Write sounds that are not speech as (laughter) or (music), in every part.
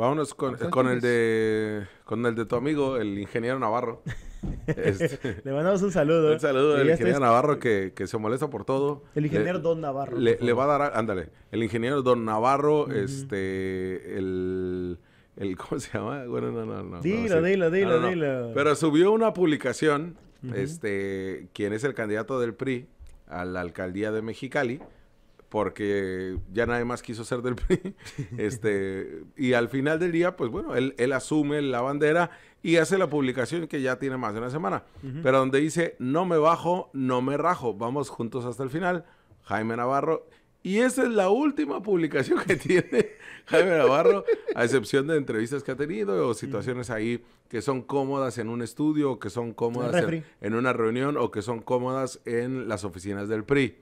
Vámonos con, con el de con el de tu amigo, el ingeniero Navarro. (laughs) Este. le mandamos un saludo. Un saludo al ingeniero Navarro que, que, se molesta por todo. El ingeniero Don Navarro. Le, va a dar, ándale, el ingeniero Don Navarro, este, el, el, ¿cómo se llama? Bueno, no, no, no. Dilo, dilo, dilo, dilo. Pero subió una publicación, este, quien es el candidato del PRI a la alcaldía de Mexicali, porque ya nadie más quiso ser del (laughs) PRI. Este, y al final del día, pues bueno, él, asume la bandera y hace la publicación que ya tiene más de una semana, pero donde dice, no me bajo, no me rajo, vamos juntos hasta el final, Jaime Navarro, y esa es la última publicación que (laughs) tiene Jaime Navarro, a excepción de entrevistas que ha tenido o situaciones ahí que son cómodas en un estudio o que son cómodas en, una reunión o que son cómodas en las oficinas del PRI.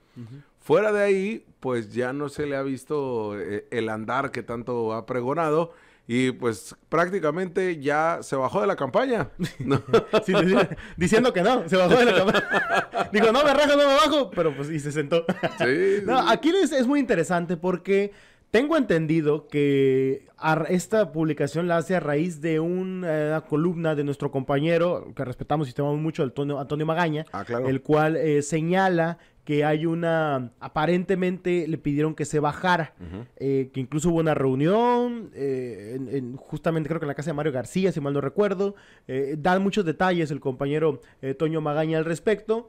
Fuera de ahí, pues ya no se le ha visto eh, el andar que tanto ha pregonado y pues prácticamente ya se bajó de la campaña. (laughs) diciendo que no, se bajó de la campaña. (laughs) Digo, no me rajo, no me bajo, pero pues y se sentó. sí, no, aquí es muy interesante porque tengo entendido que esta publicación la hace a raíz de eh, una columna de nuestro compañero, que respetamos y estimamos mucho, Antonio, Antonio Magaña, ah, el cual eh, señala que hay una, aparentemente le pidieron que se bajara, eh, que incluso hubo una reunión, en, justamente creo que en la casa de Mario García, si mal no recuerdo, dan muchos detalles el compañero Toño Magaña al respecto.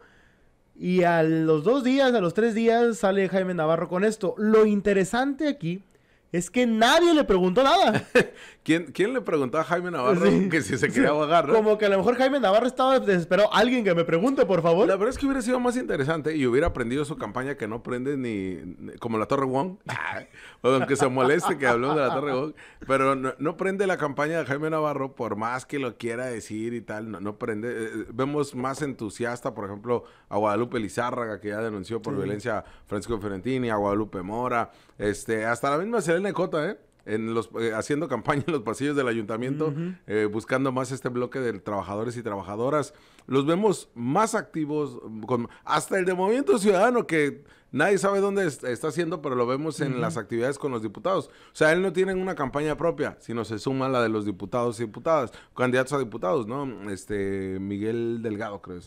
Y a los dos días, a los tres días, sale Jaime Navarro con esto. Lo interesante aquí es que nadie le preguntó nada. (laughs) ¿Quién, ¿Quién, le preguntó a Jaime Navarro que si se quería agarro? Como que a lo mejor Jaime Navarro estaba desesperado. Pues, alguien que me pregunte, por favor. La verdad es que hubiera sido más interesante y hubiera aprendido su campaña que no prende ni. como la Torre Wong. (laughs) Pues, aunque se moleste que habló de la Torre Wong. Pero no, no, prende la campaña de Jaime Navarro, por más que lo quiera decir y tal. No, prende. Eh, eh, vemos más entusiasta, por ejemplo, a Guadalupe Lizárraga, que ya denunció por violencia a Francisco Ferentini a Guadalupe Mora. Este, hasta la misma serie NJ, Cota, ¿eh? En los, eh, haciendo campaña en los pasillos del ayuntamiento, eh, buscando más este bloque de trabajadores y trabajadoras. Los vemos más activos, mm, con, hasta el de Movimiento Ciudadano, que nadie sabe dónde está haciendo, pero lo vemos en las actividades con los diputados. O sea, él no tiene una campaña propia, sino se suma a la de los diputados y diputadas, candidatos a diputados, ¿no? Este, Miguel Delgado, creo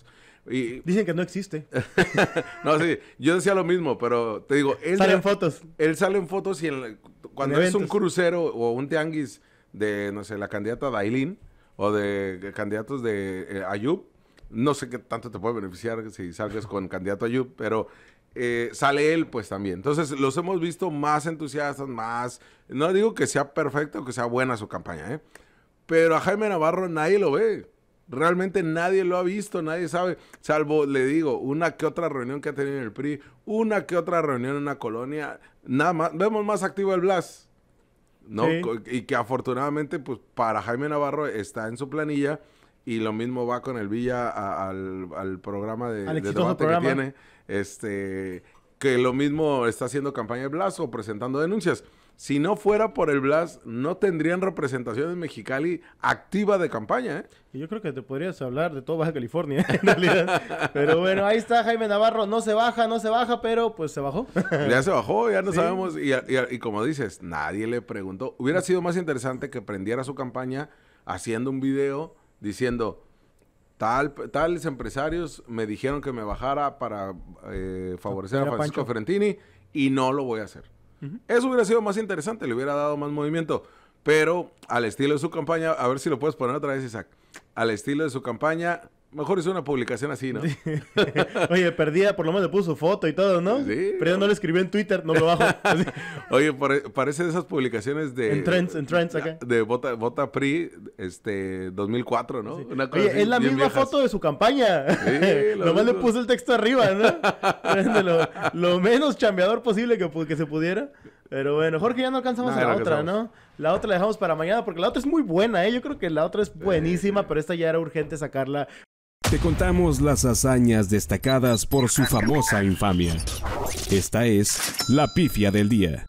Y, Dicen que no existe. (laughs) no, sí, yo decía lo mismo, pero te digo. Él salen fotos. Él sale en fotos y en, cuando es un crucero o un tianguis de, no sé, la candidata Dailin o de, candidatos de eh, Ayub, no sé qué tanto te puede beneficiar si salgas con candidato Ayub, pero eh, sale él pues también. Entonces los hemos visto más entusiastas, más... No digo que sea perfecto, que sea buena su campaña, ¿eh? Pero a Jaime Navarro nadie lo ve. Realmente nadie lo ha visto, nadie sabe, salvo, le digo, una que otra reunión que ha tenido el PRI, una que otra reunión en una colonia, nada más, vemos más activo el Blas, ¿no? Y que afortunadamente, pues, para Jaime Navarro está en su planilla y lo mismo va con el Villa al, programa de, de que tiene. Este, que lo mismo está haciendo campaña el Blas o presentando denuncias. Si no fuera por el Blas, no tendrían representación en Mexicali activa de campaña. ¿eh? Yo creo que te podrías hablar de todo Baja California, (laughs) en realidad. Pero bueno, ahí está Jaime Navarro. No se baja, no se baja, pero pues se bajó. ya se bajó, ya no sabemos. y como dices, nadie le preguntó. Hubiera sido más interesante que prendiera su campaña haciendo un video diciendo Tal, tales empresarios me dijeron que me bajara para eh, favorecer a Francisco Pancho. y no lo voy a hacer. Eso hubiera sido más interesante, le hubiera dado más movimiento. Pero al estilo de su campaña, a ver si lo puedes poner otra vez, Isaac. Al estilo de su campaña, Mejor hizo una publicación así, ¿no? (laughs) Oye, perdía, por lo menos le puso foto y todo, ¿no? Sí. Pero ya no le escribió en Twitter, no lo bajo. (laughs) Oye, parece de esas publicaciones de. En Trends, en Trends acá. De Bota, Bota PRI, este, 2004, ¿no? Oye, es la misma foto de su campaña. lo (laughs) más le puso el texto arriba, ¿no? lo, menos chambeador posible que, se pudiera. Pero bueno, Jorge, ya no alcanzamos a la otra, ¿no? La otra la dejamos para mañana porque la otra es muy buena, ¿eh? Yo creo que la otra es buenísima, pero esta ya era urgente sacarla te contamos las hazañas destacadas por su famosa infamia. Esta es la pifia del día.